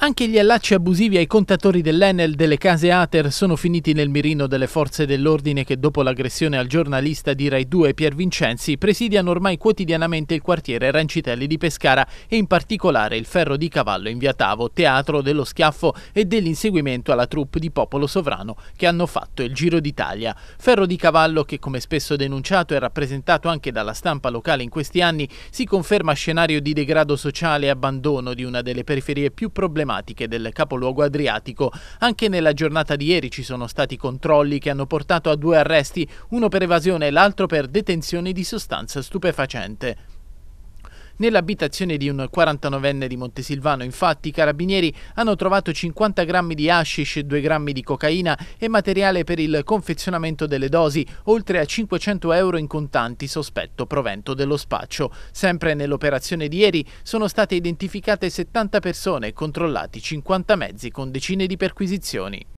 Anche gli allacci abusivi ai contatori dell'Enel delle case Ater sono finiti nel mirino delle forze dell'ordine che dopo l'aggressione al giornalista di Rai 2 Pier Vincenzi presidiano ormai quotidianamente il quartiere Rancitelli di Pescara e in particolare il Ferro di Cavallo in via Tavo, teatro dello schiaffo e dell'inseguimento alla troupe di Popolo Sovrano che hanno fatto il Giro d'Italia. Ferro di Cavallo che come spesso denunciato e rappresentato anche dalla stampa locale in questi anni si conferma scenario di degrado sociale e abbandono di una delle periferie più problematiche emblematiche del capoluogo adriatico. Anche nella giornata di ieri ci sono stati controlli che hanno portato a due arresti, uno per evasione e l'altro per detenzione di sostanza stupefacente. Nell'abitazione di un 49enne di Montesilvano, infatti, i carabinieri hanno trovato 50 grammi di hashish, 2 grammi di cocaina e materiale per il confezionamento delle dosi, oltre a 500 euro in contanti sospetto provento dello spaccio. Sempre nell'operazione di ieri sono state identificate 70 persone e controllati 50 mezzi con decine di perquisizioni.